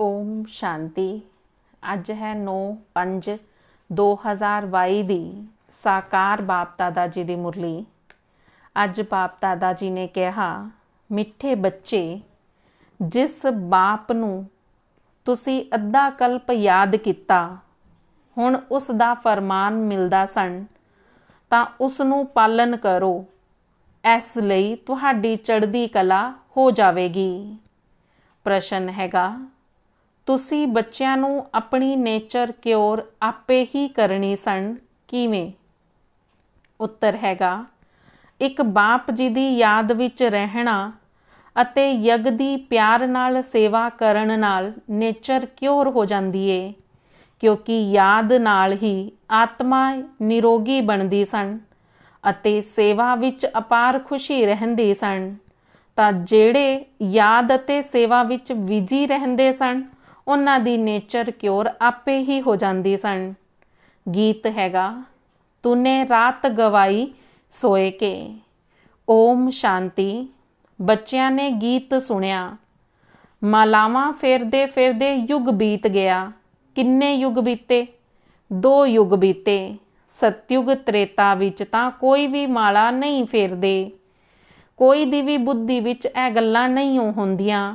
ਓਮ ਸ਼ਾਂਤੀ ਅੱਜ ਹੈ 9 2022 ਦੀ ਸਾਕਾਰ ਬਾਪ ਦਾਦਾ ਜੀ ਦੀ ਮੁਰਲੀ ਅੱਜ ਬਾਪ ਦਾਦਾ ਜੀ ਨੇ ਕਿਹਾ ਮਿੱਠੇ ਬੱਚੇ ਜਿਸ ਬਾਪ ਨੂੰ ਤੁਸੀਂ ਅੱਧਾ ਕਲਪ ਯਾਦ ਕੀਤਾ ਹੁਣ ਉਸ ਦਾ ਫਰਮਾਨ ਮਿਲਦਾ ਸਣ ਤਾਂ ਉਸ ਨੂੰ ਪਾਲਨ ਕਰੋ ਇਸ ਲਈ ਤੁਹਾਡੀ ਚੜ੍ਹਦੀ ਕਲਾ ਹੋ ਜਾਵੇਗੀ ਪ੍ਰਸ਼ਨ ਹੈਗਾ ਤੁਸੀਂ ਬੱਚਿਆਂ ਨੂੰ ਆਪਣੀ ਨੇਚਰ ਕਿਉਰ ਆਪੇ ਹੀ ਕਰਨੀ ਸਨ ਕਿਵੇਂ ਉੱਤਰ ਹੈਗਾ ਇੱਕ ਬਾਪ ਜੀ ਦੀ ਯਾਦ ਵਿੱਚ ਰਹਿਣਾ ਅਤੇ ਯਗ ਦੀ ਪਿਆਰ ਨਾਲ ਸੇਵਾ ਕਰਨ ਨਾਲ ਨੇਚਰ ਕਿਉਰ ਹੋ ਜਾਂਦੀ ਏ ਕਿਉਂਕਿ ਯਾਦ ਨਾਲ ਹੀ ਆਤਮਾ ਨਿਰੋਗੀ ਬਣਦੀ ਸਨ ਅਤੇ ਸੇਵਾ ਵਿੱਚ ਅਪਾਰ ਖੁਸ਼ੀ ਰਹਿੰਦੀ ਸਨ ਤਾਂ ਜਿਹੜੇ ਯਾਦ ਅਤੇ ਸੇਵਾ ਵਿੱਚ ਵਿਜੀ ਰਹਿੰਦੇ ਸਨ ਉਹਨਾਂ ਦੀ ਨੇਚਰ ਕਿਉਰ ਆਪੇ ਹੀ ਹੋ ਜਾਂਦੀ ਸਨ ਗੀਤ ਹੈਗਾ ਤੂਨੇ ਰਾਤ ਗਵਾਈ ਸੋਏ ਕੇ ਓਮ ਸ਼ਾਂਤੀ ਬੱਚਿਆਂ ਨੇ ਗੀਤ ਸੁਣਿਆ ਮਾਲਾਵਾਂ ਫੇਰਦੇ ਫੇਰਦੇ ਯੁੱਗ ਬੀਤ ਗਿਆ ਕਿੰਨੇ ਯੁੱਗ ਬੀਤੇ ਦੋ ਯੁੱਗ ਬੀਤੇ ਸਤਯੁਗ ਤ੍ਰੇਤਾ ਵਿੱਚ ਤਾਂ ਕੋਈ ਵੀ ਮਾਲਾ ਨਹੀਂ ਫੇਰਦੇ ਕੋਈ ਦੀ ਵੀ ਬੁੱਧੀ ਵਿੱਚ ਇਹ ਗੱਲਾਂ ਨਹੀਂ ਹੁੰਦੀਆਂ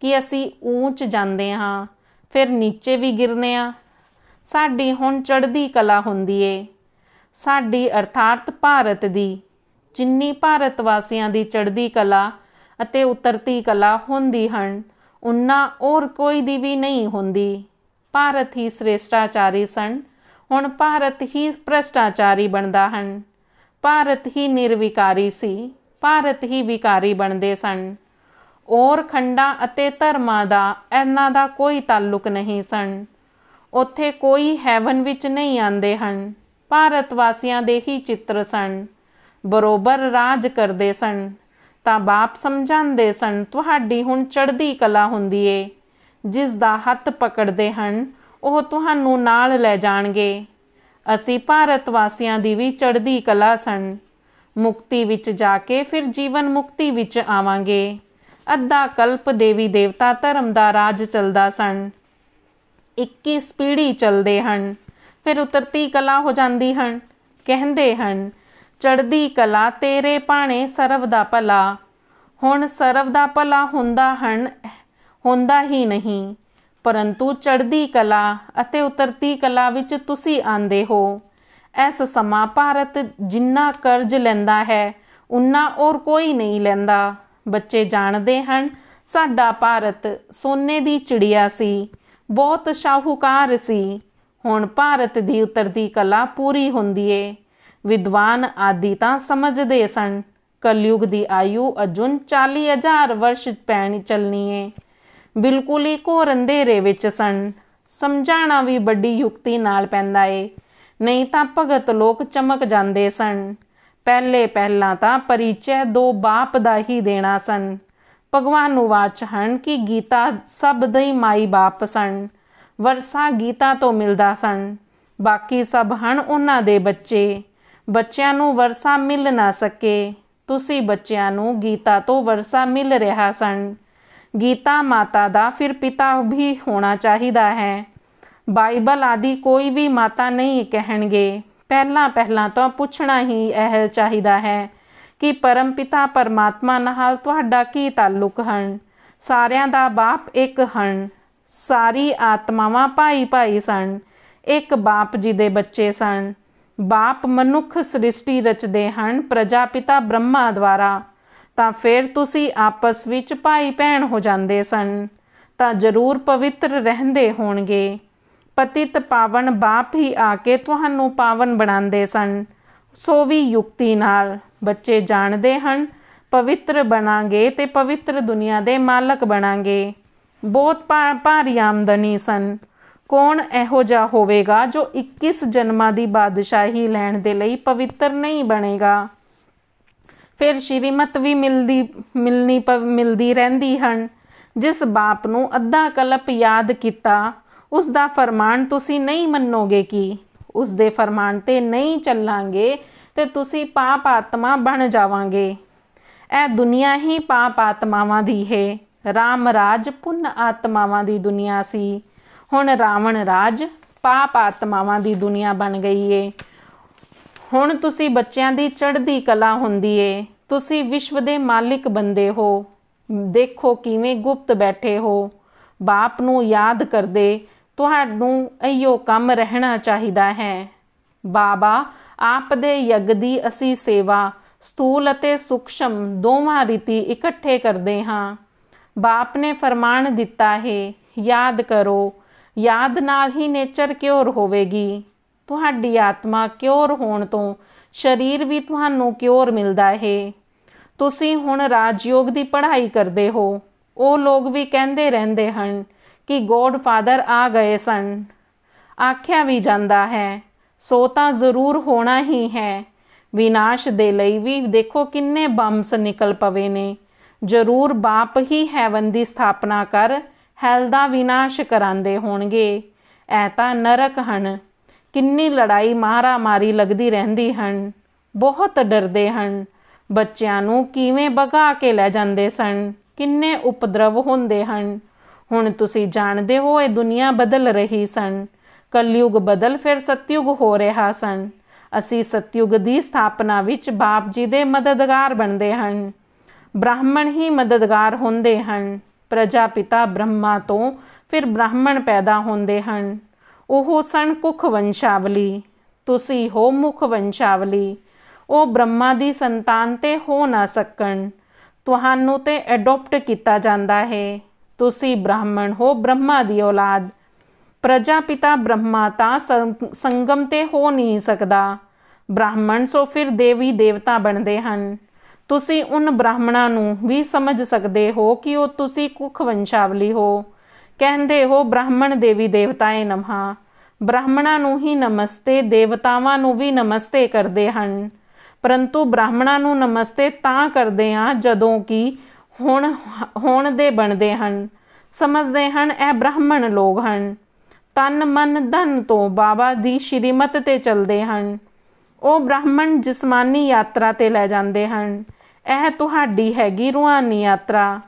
ਕਿ ਅਸੀਂ ਉੱਚ ਜਾਂਦੇ ਹਾਂ ਫਿਰ ਨੀਚੇ ਵੀ ਗਿਰਨੇ ਆ ਸਾਡੀ ਹੁਣ ਚੜ੍ਹਦੀ ਕਲਾ ਹੁੰਦੀ ਏ ਸਾਡੀ ਅਰਥਾਰਤ ਭਾਰਤ ਦੀ ਜਿੰਨੀ ਭਾਰਤ ਵਾਸੀਆਂ ਦੀ ਚੜ੍ਹਦੀ ਕਲਾ ਅਤੇ ਉਤਰਤੀ ਕਲਾ ਹੁੰਦੀ ਹਨ ਉਨਾ ਔਰ ਕੋਈ ਦੀ ਵੀ ਨਹੀਂ ਹੁੰਦੀ ਭਾਰਤ ਹੀ ਸ੍ਰੇਸ਼ਟਾਚਾਰੀ ਸਨ ਹੁਣ ਭਾਰਤ ਹੀ ਭ੍ਰਸ਼ਟਾਚਾਰੀ ਬਣਦਾ ਹਨ ਭਾਰਤ ਹੀ ਨਿਰਵਿਕਾਰੀ ਸੀ ਭਾਰਤ ਹੀ ਵਿਕਾਰੀ ਬਣਦੇ ਸਨ ਔਰ ਖੰਡਾ ਅਤੇ ਧਰਮਾਂ ਦਾ ਇਹਨਾਂ ਦਾ ਕੋਈ ਤਾਲੁਕ ਨਹੀਂ ਸਨ ਉੱਥੇ ਕੋਈ ਹੈਵਨ ਵਿੱਚ ਨਹੀਂ ਆਂਦੇ ਹਨ ਭਾਰਤ ਵਾਸੀਆਂ ਦੇ ਹੀ ਚਿੱਤਰ ਸਨ ਬਰੋਬਰ ਰਾਜ ਕਰਦੇ ਸਨ ਤਾਂ ਬਾਪ ਸਮਝਾਉਂਦੇ ਸਨ ਤੁਹਾਡੀ ਹੁਣ ਚੜ੍ਹਦੀ ਕਲਾ ਹੁੰਦੀ ਏ ਜਿਸ ਦਾ ਹੱਥ ਪਕੜਦੇ ਹਨ ਉਹ ਤੁਹਾਨੂੰ ਨਾਲ ਲੈ ਜਾਣਗੇ ਅਸੀਂ ਭਾਰਤ ਵਾਸੀਆਂ ਦੀ ਵੀ ਚੜ੍ਹਦੀ ਕਲਾ ਸਨ ਮੁਕਤੀ ਵਿੱਚ ਜਾ ਕੇ ਫਿਰ ਜੀਵਨ ਮੁਕਤੀ ਵਿੱਚ ਆਵਾਂਗੇ ਅੱਧਾ ਕਲਪ ਦੇਵੀ ਦੇਵਤਾ ਧਰਮ ਦਾ ਰਾਜ ਚਲਦਾ ਸਨ 21 ਪੀੜੀ ਚਲਦੇ ਹਨ ਫਿਰ ਉਤਰਤੀ ਕਲਾ ਹੋ ਜਾਂਦੀ ਹਨ ਕਹਿੰਦੇ ਹਨ ਚੜਦੀ ਕਲਾ ਤੇਰੇ ਪਾਣੇ ਸਰਵ ਦਾ ਭਲਾ ਹੁਣ ਸਰਵ ਦਾ ਭਲਾ ਹੁੰਦਾ ਹਨ ਹੁੰਦਾ ਹੀ ਨਹੀਂ ਪਰੰਤੂ ਚੜਦੀ ਕਲਾ ਅਤੇ ਉਤਰਤੀ ਕਲਾ ਵਿੱਚ ਤੁਸੀਂ ਆਂਦੇ ਹੋ ਇਸ ਸਮਾਂ ਭਾਰਤ ਜਿੰਨਾ ਕਰਜ਼ ਲੈਂਦਾ ਹੈ ਉਨਾ ਔਰ ਕੋਈ ਨਹੀਂ ਲੈਂਦਾ ਬੱਚੇ ਜਾਣਦੇ ਹਨ ਸਾਡਾ ਭਾਰਤ ਸੋਨੇ ਦੀ ਚਿੜੀਆ ਸੀ ਬਹੁਤ ਸ਼ਾਹੂਕਾਰ ਸੀ ਹੁਣ ਭਾਰਤ ਦੀ ਉਤਰਦੀ ਕਲਾ ਪੂਰੀ ਹੁੰਦੀ ਏ ਵਿਦਵਾਨ ਆਦਿ ਤਾਂ ਸਮਝਦੇ ਸਨ ਕਲਯੁਗ ਦੀ ਆਯੂ ਅਜੁਨ 40000 ਵਰਸ਼ ਪੈਣੀ ਚਲਣੀ ਏ ਬਿਲਕੁਲ ਹੀ ਘੋਰ ਅੰਧੇਰੇ ਵਿੱਚ ਸਨ ਸਮਝਾਣਾ ਵੀ ਵੱਡੀ ਯੁਕਤੀ ਨਾਲ ਪੈਂਦਾ ਏ ਨਹੀਂ ਤਾਂ ਭਗਤ ਲੋਕ ਚਮਕ ਜਾਂਦੇ ਸਨ ਪਹਿਲੇ ਪਹਿਲਾਂ ਤਾਂ ਪਰਿਚੈ ਦੋ ਬਾਪ ਦਾ ਹੀ ਦੇਣਾ ਸਨ ਭਗਵਾਨ ਨੂੰ ਵਾਚ ਹਨ ਕਿ ਗੀਤਾ ਸਭ ਦੇ ਮਾਈ ਬਾਪ ਸਨ ਵਰਸਾ ਗੀਤਾ ਤੋਂ ਮਿਲਦਾ ਸਨ ਬਾਕੀ ਸਭ ਹਨ ਉਹਨਾਂ ਦੇ ਬੱਚੇ ਬੱਚਿਆਂ ਨੂੰ ਵਰਸਾ ਮਿਲ ਨਾ ਸਕੇ ਤੁਸੀਂ ਬੱਚਿਆਂ ਨੂੰ ਗੀਤਾ ਤੋਂ ਵਰਸਾ ਮਿਲ ਰਿਹਾ ਸਨ ਗੀਤਾ ਮਾਤਾ ਦਾ ਫਿਰ ਪਿਤਾ ਵੀ ਹੋਣਾ ਚਾਹੀਦਾ ਹੈ ਬਾਈਬਲ ਆਦੀ ਕੋਈ ਵੀ ਮਾਤਾ ਨਹੀਂ ਕਹਿਣਗੇ ਪਹਿਲਾਂ ਪਹਿਲਾਂ ਤਾਂ ਪੁੱਛਣਾ ਹੀ ਇਹ ਚਾਹੀਦਾ ਹੈ ਕਿ ਪਰਮਪਿਤਾ ਪਰਮਾਤਮਾ ਨਾਲ ਤੁਹਾਡਾ ਕੀ ਤਾਲੁਕ ਹਨ ਸਾਰਿਆਂ ਦਾ ਬਾਪ ਇੱਕ ਹਨ ਸਾਰੀ ਆਤਮਾਵਾਂ ਭਾਈ ਭਾਈ ਸਨ ਇੱਕ ਬਾਪ ਜੀ ਦੇ ਬੱਚੇ ਸਨ ਬਾਪ ਮਨੁੱਖ ਸ੍ਰਿਸ਼ਟੀ ਰਚਦੇ ਹਨ ਪ੍ਰਜਾ ਪਿਤਾ ਬ੍ਰਹਮਾ ਦੁਆਰਾ ਤਾਂ ਫਿਰ ਤੁਸੀਂ ਆਪਸ ਵਿੱਚ ਭਾਈ ਭੈਣ ਹੋ ਜਾਂਦੇ ਸਨ ਤਾਂ ਜ਼ਰੂਰ ਪਵਿੱਤਰ ਰਹਿੰਦੇ ਹੋਣਗੇ ਪਤਿਤ ਪਾਵਨ ਬਾਪ ਹੀ ਆ ਕੇ ਤੁਹਾਨੂੰ ਪਾਵਨ ਬਣਾਉਂਦੇ ਸਨ ਸੋ ਵੀ ਯੁਕਤੀ ਨਾਲ ਬੱਚੇ ਜਾਣਦੇ ਹਨ ਪਵਿੱਤਰ ਬਣਾਂਗੇ ਤੇ ਪਵਿੱਤਰ ਦੁਨੀਆ ਦੇ ਮਾਲਕ ਬਣਾਂਗੇ ਬਹੁਤ ਭਾਰੀ ਆਮਦਨੀ ਸਨ ਕੌਣ ਇਹੋ ਜਿਹਾ ਹੋਵੇਗਾ ਜੋ 21 ਜਨਮਾਂ ਦੀ ਬਾਦਸ਼ਾਹੀ ਲੈਣ ਦੇ ਲਈ ਪਵਿੱਤਰ ਨਹੀਂ ਬਣੇਗਾ ਫਿਰ ਸ਼੍ਰੀਮਤ ਵੀ ਮਿਲਦੀ ਮਿਲਣੀ ਮਿਲਦੀ ਰਹਿੰਦੀ ਹਨ ਜਿਸ ਬਾਪ ਨੂੰ ਅੱਧਾ ਕਲਪ ਯਾਦ ਕੀਤਾ ਉਸ ਦਾ ਫਰਮਾਨ ਤੁਸੀਂ ਨਹੀਂ ਮੰਨੋਗੇ ਕਿ ਉਸ ਦੇ ਫਰਮਾਨ ਤੇ ਨਹੀਂ ਚੱਲਾਂਗੇ ਤੇ ਤੁਸੀਂ ਪਾਪ ਆਤਮਾ ਬਣ ਜਾਵਾਂਗੇ ਇਹ ਦੁਨੀਆ ਹੀ ਪਾਪ ਆਤਮਾਵਾਂ ਦੀ ਹੈ ਰਾਮ ਰਾਜ ਪੁੰਨ ਆਤਮਾਵਾਂ ਦੀ ਦੁਨੀਆ ਸੀ ਹੁਣ ਰਾਵਣ ਰਾਜ ਪਾਪ ਆਤਮਾਵਾਂ ਦੀ ਦੁਨੀਆ ਬਣ ਗਈ ਏ ਹੁਣ ਤੁਸੀਂ ਬੱਚਿਆਂ ਦੀ ਚੜ੍ਹਦੀ ਕਲਾ ਹੁੰਦੀ ਏ ਤੁਸੀਂ ਵਿਸ਼ਵ ਦੇ ਮਾਲਿਕ ਬੰਦੇ ਹੋ ਦੇਖੋ ਕਿਵੇਂ ਗੁਪਤ ਬੈਠੇ ਹੋ ਬਾਪ ਨੂੰ ਯਾਦ ਕਰਦੇ ਤੁਹਾਨੂੰ ਇਹੋ ਕੰਮ ਰਹਿਣਾ ਚਾਹੀਦਾ ਹੈ ਬਾਬਾ ਆਪ ਦੇ ਯਗ ਦੀ ਅਸੀਂ ਸੇਵਾ ਸਤੂਲ ਅਤੇ ਸੁਖਸ਼ਮ ਦੋਵਾਂ ਰੀਤੀ ਇਕੱਠੇ ਕਰਦੇ ਹਾਂ ਬਾਪ ਨੇ ਫਰਮਾਨ ਦਿੱਤਾ ਹੈ ਯਾਦ ਕਰੋ ਯਾਦ ਨਾਲ ਹੀ ਨੇਚਰ ਕਿਉਰ ਹੋਵੇਗੀ ਤੁਹਾਡੀ ਆਤਮਾ ਕਿਉਰ ਹੋਣ ਤੋਂ ਸਰੀਰ ਵੀ ਤੁਹਾਨੂੰ ਕਿਉਰ ਮਿਲਦਾ ਹੈ ਤੁਸੀਂ ਹੁਣ ਰਾਜਯੋਗ ਦੀ ਪੜ੍ਹਾਈ ਕਰਦੇ ਹੋ ਉਹ ਲੋਕ ਵੀ ਕਹਿੰਦੇ ਰਹਿੰਦੇ ਹਨ ਕਿ ਗੋਡ ਫਾਦਰ ਆ ਗਏ ਸਨ ਆਖਿਆ ਵੀ ਜਾਂਦਾ ਹੈ ਸੋ ਤਾਂ ਜ਼ਰੂਰ ਹੋਣਾ ਹੀ ਹੈ ਵਿਨਾਸ਼ ਦੇ ਲਈ ਵੀ ਦੇਖੋ ਕਿੰਨੇ ਬੰਬਸ ਨਿਕਲ ਪਵੇ ਨੇ ਜ਼ਰੂਰ ਬਾਪ ਹੀ ਹੈਵਨ ਦੀ ਸਥਾਪਨਾ ਕਰ ਹੈਲ ਦਾ ਵਿਨਾਸ਼ ਕਰਾਂਦੇ ਹੋਣਗੇ ਐ ਤਾਂ ਨਰਕ ਹਨ ਕਿੰਨੀ ਲੜਾਈ ਮਾਰਾ ਮਾਰੀ ਲੱਗਦੀ ਰਹਿੰਦੀ ਹਨ ਬਹੁਤ ਡਰਦੇ ਹਨ ਬੱਚਿਆਂ ਨੂੰ ਕਿਵੇਂ ਭਗਾ ਕੇ ਲੈ ਜਾਂਦੇ ਸਨ ਕਿੰਨੇ ਉਪਦਰਵ ਹੁੰਦੇ ਹਨ ਹੁਣ ਤੁਸੀਂ ਜਾਣਦੇ ਹੋ ਇਹ ਦੁਨੀਆ ਬਦਲ ਰਹੀ ਸਨ ਕਲਯੁਗ ਬਦਲ ਫਿਰ ਸਤਯੁਗ ਹੋ ਰਿਹਾ ਸਨ ਅਸੀਂ ਸਤਯੁਗ ਦੀ ਸਥਾਪਨਾ ਵਿੱਚ ਬਾਪ ਜੀ ਦੇ ਮਦਦਗਾਰ ਬਣਦੇ ਹਨ ਬ੍ਰਾਹਮਣ ਹੀ ਮਦਦਗਾਰ ਹੁੰਦੇ ਹਨ ਪ੍ਰਜਾ ਪਿਤਾ ਬ੍ਰਹਮਾ ਤੋਂ ਫਿਰ ਬ੍ਰਾਹਮਣ ਪੈਦਾ ਹੁੰਦੇ ਹਨ ਉਹ ਸਨ ਕੁਖ ਵੰਸ਼ਾਵਲੀ ਤੁਸੀਂ ਹੋ ਮੁਖ ਵੰਸ਼ਾਵਲੀ ਉਹ ਬ੍ਰਹਮਾ ਦੀ ਸੰਤਾਨ ਤੇ ਹੋ ਨਾ ਸਕਣ ਤੁਹਾਨੂੰ ਤੇ ਐਡਾਪਟ ਕੀਤਾ ਜਾਂਦਾ ਹੈ ਤੁਸੀਂ ਬ੍ਰਾਹਮਣ ਹੋ ਬ੍ਰਹਮਾ ਦੀ ਔਲਾਦ ਪ੍ਰਜਾ ਪਿਤਾ ਬ੍ਰਹਮਾ ਤਾਂ ਸੰਗਮ ਤੇ ਹੋ ਨਹੀਂ ਸਕਦਾ ਬ੍ਰਾਹਮਣ ਸੋ ਫਿਰ ਦੇਵੀ ਦੇਵਤਾ ਬਣਦੇ ਹਨ ਤੁਸੀਂ ਉਹਨ ਬ੍ਰਾਹਮਣਾਂ ਨੂੰ ਵੀ ਸਮਝ ਸਕਦੇ ਹੋ ਕਿ ਉਹ ਤੁਸੀਂ ਕੁਖ ਵੰਸ਼ਾਵਲੀ ਹੋ ਕਹਿੰਦੇ ਹੋ ਬ੍ਰਾਹਮਣ ਦੇਵੀ ਦੇਵਤਾਏ ਨਮਹਾ ਬ੍ਰਾਹਮਣਾਂ ਨੂੰ ਹੀ ਨਮਸਤੇ ਦੇਵਤਾਵਾਂ ਨੂੰ ਵੀ ਨਮਸਤੇ ਕਰਦੇ ਹਨ ਪਰੰਤੂ ਬ੍ਰਾਹਮਣਾਂ ਨੂੰ ਨਮਸਤੇ ਤਾਂ ਕਰਦੇ ਆ ਜਦੋਂ ਕਿ ਹੁਣ ਹੋਣ ਦੇ ਬਣਦੇ ਹਨ ਸਮਝਦੇ ਹਨ ਇਹ ਬ੍ਰਾਹਮਣ ਲੋਕ ਹਨ ਤਨ ਮਨ ਧਨ ਤੋਂ ਬਾਬਾ ਦੀ ਸ਼੍ਰੀਮਤ ਤੇ ਚੱਲਦੇ ਹਨ ਉਹ ਬ੍ਰਾਹਮਣ ਜਿਸਮਾਨੀ ਯਾਤਰਾ ਤੇ ਲੈ ਜਾਂਦੇ ਹਨ ਇਹ ਤੁਹਾਡੀ ਹੈਗੀ ਰੂਹਾਨੀ ਯਾਤਰਾ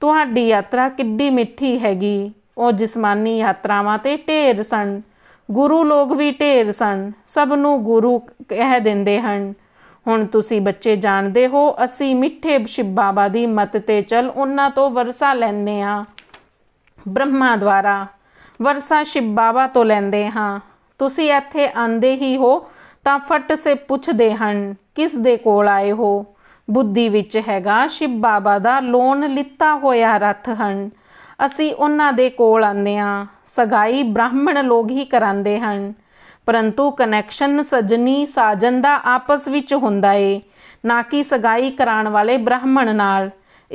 ਤੁਹਾਡੀ ਯਾਤਰਾ ਕਿੱਡੀ ਮਿੱਠੀ ਹੈਗੀ ਉਹ ਜਿਸਮਾਨੀ ਯਾਤਰਾਵਾਂ ਤੇ ਢੇਰ ਸਨ ਗੁਰੂ ਲੋਕ ਵੀ ਢੇਰ ਸਨ ਸਭ ਨੂੰ ਗੁਰੂ ਕਹਿ ਦਿੰਦੇ ਹਨ ਹੁਣ ਤੁਸੀਂ ਬੱਚੇ ਜਾਣਦੇ ਹੋ ਅਸੀਂ ਮਿੱਠੇ ਸ਼ਿਵ ਬਾਬਾ ਦੀ ਮਤ ਤੇ ਚੱਲ ਉਹਨਾਂ ਤੋਂ ਵਰਸਾ ਲੈਂਦੇ ਆ ਬ੍ਰਹਮਾ ਦੁਆਰਾ ਵਰਸਾ ਸ਼ਿਵ ਬਾਬਾ ਤੋਂ ਲੈਂਦੇ ਹਾਂ ਤੁਸੀਂ ਇੱਥੇ ਆਂਦੇ ਹੀ ਹੋ ਤਾਂ ਫਟ ਸੇ ਪੁੱਛਦੇ ਹਨ ਕਿਸ ਦੇ ਕੋਲ ਆਏ ਹੋ ਬੁੱਧੀ ਵਿੱਚ ਹੈਗਾ ਸ਼ਿਵ ਬਾਬਾ ਦਾ ਲੋਨ ਲਿੱਤਾ ਹੋਇਆ ਰਥ ਹਨ ਅਸੀਂ ਉਹਨਾਂ ਦੇ ਕੋਲ ਆਂਦੇ ਆ ਸਗਾਈ ਬ੍ਰਾਹਮਣ ਲੋਕ ਹੀ ਕਰਾਂਦੇ ਹਨ ਪਰੰਤੂ ਕਨੈਕਸ਼ਨ ਸਜਣੀ ਸਾਜਨ ਦਾ ਆਪਸ ਵਿੱਚ ਹੁੰਦਾ ਏ ਨਾ ਕਿ ਸਗਾਈ ਕਰਾਉਣ ਵਾਲੇ ਬ੍ਰਾਹਮਣ ਨਾਲ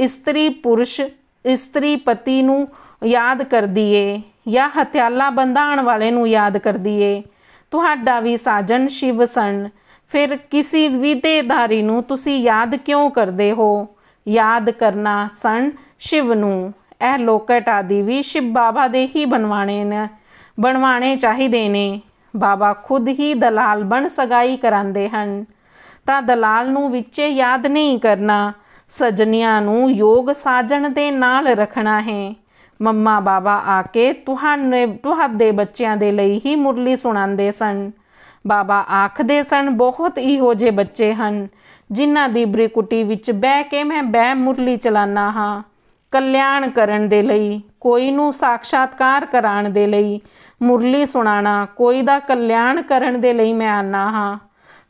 ਇਸਤਰੀ ਪੁਰਸ਼ ਇਸਤਰੀ ਪਤੀ ਨੂੰ ਯਾਦ ਕਰਦੀ ਏ ਜਾਂ ਹਤਿਆਲਾ ਬੰਧਾਣ ਵਾਲੇ ਨੂੰ ਯਾਦ ਕਰਦੀ ਏ ਤੁਹਾਡਾ ਵੀ ਸਾਜਨ ਸ਼ਿਵ ਸਣ ਫਿਰ ਕਿਸੇ ਵੀ ਦੇਦਾਰੀ ਨੂੰ ਤੁਸੀਂ ਯਾਦ ਕਿਉਂ ਕਰਦੇ ਹੋ ਯਾਦ ਕਰਨਾ ਸਣ ਸ਼ਿਵ ਨੂੰ ਇਹ ਲੋਕਟ ਆਦੀ ਵੀ ਸ਼ਿਵ ਬਾਬਾ ਦੇ ਹੀ ਬਣਵਾਣੇ ਨੇ ਬਣਵਾਣੇ ਚਾਹੀਦੇ ਨੇ ਬਾਬਾ ਖੁਦ ਹੀ ਦਲਾਲ ਬਣ ਸਗਾਈ ਕਰਾਂਦੇ ਹਨ ਤਾਂ ਦਲਾਲ ਨੂੰ ਵਿੱਚੇ ਯਾਦ ਨਹੀਂ ਕਰਨਾ ਸਜਣਿਆਂ ਨੂੰ ਯੋਗ ਸਾਜਣ ਦੇ ਨਾਲ ਰੱਖਣਾ ਹੈ ਮੰਮਾ ਬਾਬਾ ਆ ਕੇ ਤੁਹਾਨੂੰ ਤੁਹਾਡੇ ਬੱਚਿਆਂ ਦੇ ਲਈ ਹੀ ਮੁਰਲੀ ਸੁਣਾਉਂਦੇ ਸਨ ਬਾਬਾ ਆਖਦੇ ਸਨ ਬਹੁਤ ਇਹੋ ਜੇ ਬੱਚੇ ਹਨ ਜਿਨ੍ਹਾਂ ਦੀ ਬ੍ਰਿਕੁਟੀ ਵਿੱਚ ਬਹਿ ਕੇ ਮੈਂ ਬਹਿ ਮੁਰਲੀ ਚਲਾਨਾ ਹਾਂ ਕਲਿਆਣ ਕਰਨ ਦੇ ਲਈ ਕੋਈ ਨੂੰ ਸਾਖਸ਼ਾਤਕਾਰ ਕਰਾਣ ਦੇ ਲਈ ਮੁਰਲੀ ਸੁਣਾਣਾ ਕੋਈ ਦਾ ਕਲਿਆਣ ਕਰਨ ਦੇ ਲਈ ਮੈਂ ਆਨਾ ਹਾਂ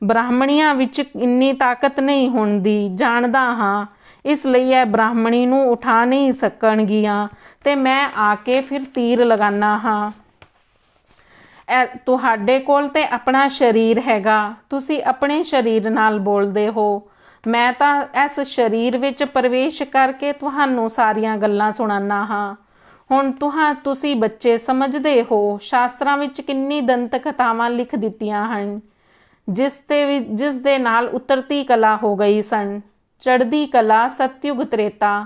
ਬ੍ਰਾਹਮਣੀਆਂ ਵਿੱਚ ਇੰਨੀ ਤਾਕਤ ਨਹੀਂ ਹੁੰਦੀ ਜਾਣਦਾ ਹਾਂ ਇਸ ਲਈ ਇਹ ਬ੍ਰਾਹਮਣੀ ਨੂੰ ਉਠਾ ਨਹੀਂ ਸਕਣਗੀਆਂ ਤੇ ਮੈਂ ਆ ਕੇ ਫਿਰ ਤੀਰ ਲਗਾਣਾ ਹਾਂ ਤੁਹਾਡੇ ਕੋਲ ਤੇ ਆਪਣਾ ਸਰੀਰ ਹੈਗਾ ਤੁਸੀਂ ਆਪਣੇ ਸਰੀਰ ਨਾਲ ਬੋਲਦੇ ਹੋ ਮੈਂ ਤਾਂ ਇਸ ਸਰੀਰ ਵਿੱਚ ਪ੍ਰਵੇਸ਼ ਕਰਕੇ ਤੁਹਾਨੂੰ ਸਾਰੀਆਂ ਗੱਲਾਂ ਸੁਣਾਣਾ ਹਾਂ ਹੁਣ ਤੁਹਾਂ ਤੁਸੀਂ ਬੱਚੇ ਸਮਝਦੇ ਹੋ ਸ਼ਾਸਤਰਾਂ ਵਿੱਚ ਕਿੰਨੀ ਦੰਤ ਕਥਾਵਾਂ ਲਿਖ ਦਿੱਤੀਆਂ ਹਨ ਜਿਸ ਤੇ ਜਿਸ ਦੇ ਨਾਲ ਉਤਰਤੀ ਕਲਾ ਹੋ ਗਈ ਸਨ ਚੜ੍ਹਦੀ ਕਲਾ ਸਤਯੁਗ ਤ੍ਰੇਤਾ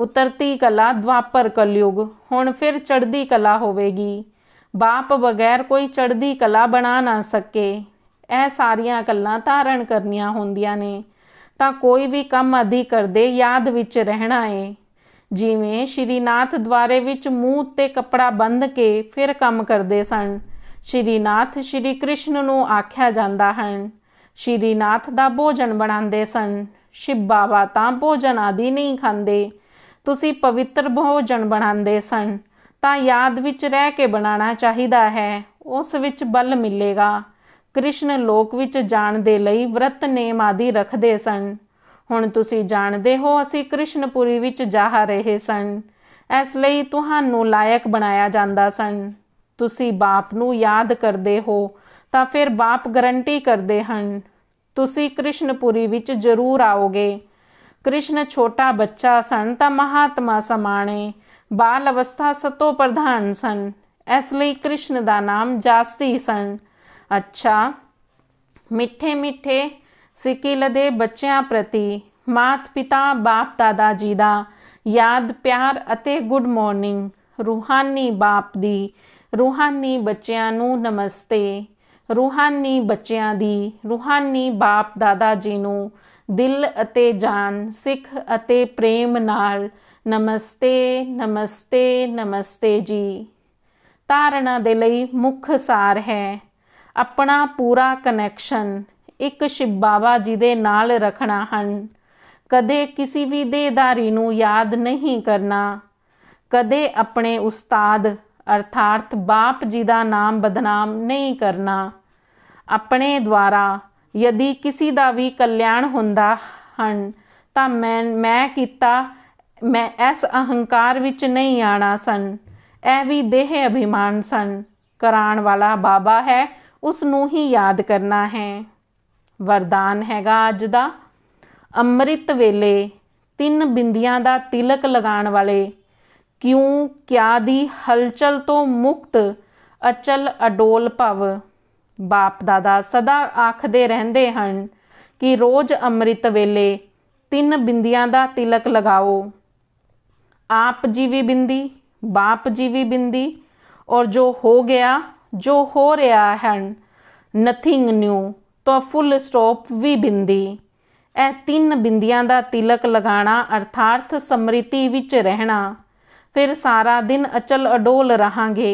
ਉਤਰਤੀ ਕਲਾ ਦਵਾਪਰ ਕਲਯੁਗ ਹੁਣ ਫਿਰ ਚੜ੍ਹਦੀ ਕਲਾ ਹੋਵੇਗੀ ਬਾਪ ਬਗੈਰ ਕੋਈ ਚੜ੍ਹਦੀ ਕਲਾ ਬਣਾ ਨਾ ਸਕੇ ਇਹ ਸਾਰੀਆਂ ਕਲਾਂ ਧਾਰਨ ਕਰਨੀਆਂ ਹੁੰਦੀਆਂ ਨੇ ਤਾਂ ਕੋਈ ਵੀ ਕੰਮ ਅਧੀ ਕਰਦੇ ਯਾਦ ਵਿੱਚ ਰਹਿਣਾ ਏ ਜਿਵੇਂ ਸ਼੍ਰੀਨਾਥ ਦੁਆਰੇ ਵਿੱਚ ਮੂੰਹ ਉੱਤੇ ਕੱਪੜਾ ਬੰਨ੍ਹ ਕੇ ਫਿਰ ਕੰਮ ਕਰਦੇ ਸਨ ਸ਼੍ਰੀਨਾਥ ਸ਼੍ਰੀ ਕ੍ਰਿਸ਼ਨ ਨੂੰ ਆਖਿਆ ਜਾਂਦਾ ਹਨ ਸ਼੍ਰੀਨਾਥ ਦਾ ਭੋਜਨ ਬਣਾਉਂਦੇ ਸਨ ਸ਼ਿਵ ਬਾਬਾ ਤਾਂ ਭੋਜਨ ਆਦਿ ਨਹੀਂ ਖਾਂਦੇ ਤੁਸੀਂ ਪਵਿੱਤਰ ਭੋਜਨ ਬਣਾਉਂਦੇ ਸਨ ਤਾਂ ਯਾਦ ਵਿੱਚ ਰਹਿ ਕੇ ਬਣਾਉਣਾ ਚਾਹੀਦਾ ਹੈ ਉਸ ਵਿੱਚ ਬਲ ਮਿਲੇਗਾ ਕ੍ਰਿਸ਼ਨ ਲੋਕ ਵਿੱਚ ਜਾਣ ਦੇ ਲਈ ਵਰਤ ਨੇਮ ਆਦਿ ਰੱਖਦੇ ਸਨ ਹੁਣ ਤੁਸੀਂ ਜਾਣਦੇ ਹੋ ਅਸੀਂ ਕ੍ਰਿਸ਼ਨਪੁਰੀ ਵਿੱਚ ਜਾ ਰਹੇ ਸਨ ਇਸ ਲਈ ਤੁਹਾਨੂੰ ਲਾਇਕ ਬਣਾਇਆ ਜਾਂਦਾ ਸਨ ਤੁਸੀਂ ਬਾਪ ਨੂੰ ਯਾਦ ਕਰਦੇ ਹੋ ਤਾਂ ਫਿਰ ਬਾਪ ਗਰੰਟੀ ਕਰਦੇ ਹਨ ਤੁਸੀਂ ਕ੍ਰਿਸ਼ਨਪੁਰੀ ਵਿੱਚ ਜ਼ਰੂਰ ਆਓਗੇ ਕ੍ਰਿਸ਼ਨ ਛੋਟਾ ਬੱਚਾ ਸਨ ਤਾਂ ਮਹਾਤਮਾ ਸਮਾਣੇ ਬਾਲ ਅਵਸਥਾ ਸਤੋ ਪ੍ਰਧਾਨ ਸਨ ਇਸ ਲਈ ਕ੍ਰਿਸ਼ਨ ਦਾ ਨਾਮ ਜਾਸਤੀ ਸਨ ਅੱਛਾ ਮਿੱਠੇ ਮਿੱਠੇ ਸਿੱਕਿਲ ਦੇ ਬੱਚਿਆਂ ਪ੍ਰਤੀ ਮਾਤ-ਪਿਤਾ ਬਾਪ-ਦਾਦਾ ਜੀ ਦਾ ਯਾਦ ਪਿਆਰ ਅਤੇ ਗੁੱਡ ਮਾਰਨਿੰਗ ਰੂਹਾਨੀ ਬਾਪ ਦੀ ਰੂਹਾਨੀ ਬੱਚਿਆਂ ਨੂੰ ਨਮਸਤੇ ਰੂਹਾਨੀ ਬੱਚਿਆਂ ਦੀ ਰੂਹਾਨੀ ਬਾਪ ਦਾਦਾ ਜੀ ਨੂੰ ਦਿਲ ਅਤੇ ਜਾਨ ਸਿੱਖ ਅਤੇ ਪ੍ਰੇਮ ਨਾਲ ਨਮਸਤੇ ਨਮਸਤੇ ਨਮਸਤੇ ਜੀ ਤਾਰਣਾ ਦੇ ਲਈ ਮੁੱਖ ਸਾਰ ਹੈ ਆਪਣਾ ਪੂਰਾ ਕਨੈਕਸ਼ਨ ਇੱਕ ਸ਼ਿਵ ਬਾਬਾ ਜੀ ਦੇ ਨਾਲ ਰੱਖਣਾ ਹਨ ਕਦੇ ਕਿਸੇ ਵੀ ਦੇਦਾਰੀ ਨੂੰ ਯਾਦ ਨਹੀਂ ਕਰਨਾ ਕਦੇ ਆਪਣੇ ਉਸਤਾਦ ਅਰਥਾਤ ਬਾਪ ਜੀ ਦਾ ਨਾਮ ਬਦਨਾਮ ਨਹੀਂ ਕਰਨਾ ਆਪਣੇ ਦੁਆਰਾ ਯਦੀ ਕਿਸੇ ਦਾ ਵੀ ਕਲਿਆਣ ਹੁੰਦਾ ਹਨ ਤਾਂ ਮੈਂ ਮੈਂ ਕੀਤਾ ਮੈਂ ਇਸ ਅਹੰਕਾਰ ਵਿੱਚ ਨਹੀਂ ਆਣਾ ਸਨ ਇਹ ਵੀ ਦੇਹ ਅਭਿਮਾਨ ਸਨ ਕਰਾਣ ਵਾਲਾ ਬਾਬਾ ਹੈ ਉਸ ਨੂੰ ਹੀ ਯਾਦ ਕਰਨਾ ਹੈ ਵਰਦਾਨ ਹੈਗਾ ਅੱਜ ਦਾ ਅੰਮ੍ਰਿਤ ਵੇਲੇ ਤਿੰਨ ਬਿੰਦੀਆਂ ਦਾ ਤਿਲਕ ਲਗਾਉਣ ਵਾਲੇ ਕਿਉਂ ਕਿਆ ਦੀ ਹਲਚਲ ਤੋਂ ਮੁਕਤ ਅਚਲ ਅਡੋਲ ਭਵ ਬਾਪ ਦਾਦਾ ਸਦਾ ਆਖਦੇ ਰਹਿੰਦੇ ਹਨ ਕਿ ਰੋਜ਼ ਅੰਮ੍ਰਿਤ ਵੇਲੇ ਤਿੰਨ ਬਿੰਦੀਆਂ ਦਾ ਤਿਲਕ ਲਗਾਓ ਆਪ ਜੀ ਵੀ ਬਿੰਦੀ ਬਾਪ ਜੀ ਵੀ ਬਿੰਦੀ ਔਰ ਜੋ ਹੋ ਗਿਆ ਜੋ ਹੋ ਰਿਹਾ ਹੈ ਨਥਿੰਗ ਨਿਊ ਤੋਂ ਫੁੱਲ ਸਟਾਪ ਵੀ ਬਿੰਦੀ ਇਹ ਤਿੰਨ ਬਿੰਦੀਆਂ ਦਾ ਤਿਲਕ ਲਗਾਣਾ ਅਰਥਾਰਥ ਸਮ੍ਰਿਤੀ ਵਿੱਚ ਰਹਿਣਾ ਫਿਰ ਸਾਰਾ ਦਿਨ ਅਚਲ ਅਡੋਲ ਰਹਾਂਗੇ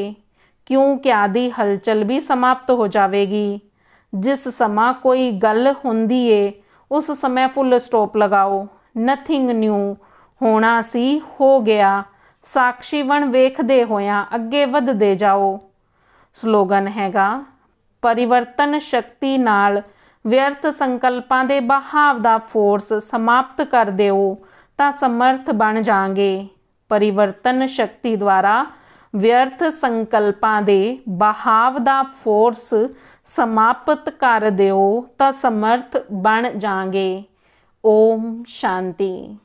ਕਿਉਂਕਿ ਆਦੀ ਹਲਚਲ ਵੀ ਸਮਾਪਤ ਹੋ ਜਾਵੇਗੀ ਜਿਸ ਸਮਾਂ ਕੋਈ ਗੱਲ ਹੁੰਦੀ ਏ ਉਸ ਸਮੇਂ ਫੁੱਲ ਸਟਾਪ ਲਗਾਓ ਨਥਿੰਗ ਨਿਊ ਹੋਣਾ ਸੀ ਹੋ ਗਿਆ ਵਣ ਵੇਖਦੇ ਹੋਇਆਂ ਅੱਗੇ ਵਧਦੇ ਜਾਓ ਸਲੋਗਨ ਹੈਗਾ ਪਰਿਵਰਤਨ ਸ਼ਕਤੀ ਨਾਲ ਵਿਅਰਥ ਸੰਕਲਪਾਂ ਦੇ ਬਹਾਵ ਦਾ ਫੋਰਸ ਸਮਾਪਤ ਕਰ ਦਿਓ ਤਾਂ ਸਮਰਥ ਬਣ ਜਾਾਂਗੇ ਪਰਿਵਰਤਨ ਸ਼ਕਤੀ ਦੁਆਰਾ ਵਿਅਰਥ ਸੰਕਲਪਾਂ ਦੇ ਬਹਾਵ ਦਾ ਫੋਰਸ ਸਮਾਪਤ ਕਰ ਦਿਓ ਤਾਂ ਸਮਰਥ ਬਣ ਜਾਾਂਗੇ ਓਮ ਸ਼ਾਂਤੀ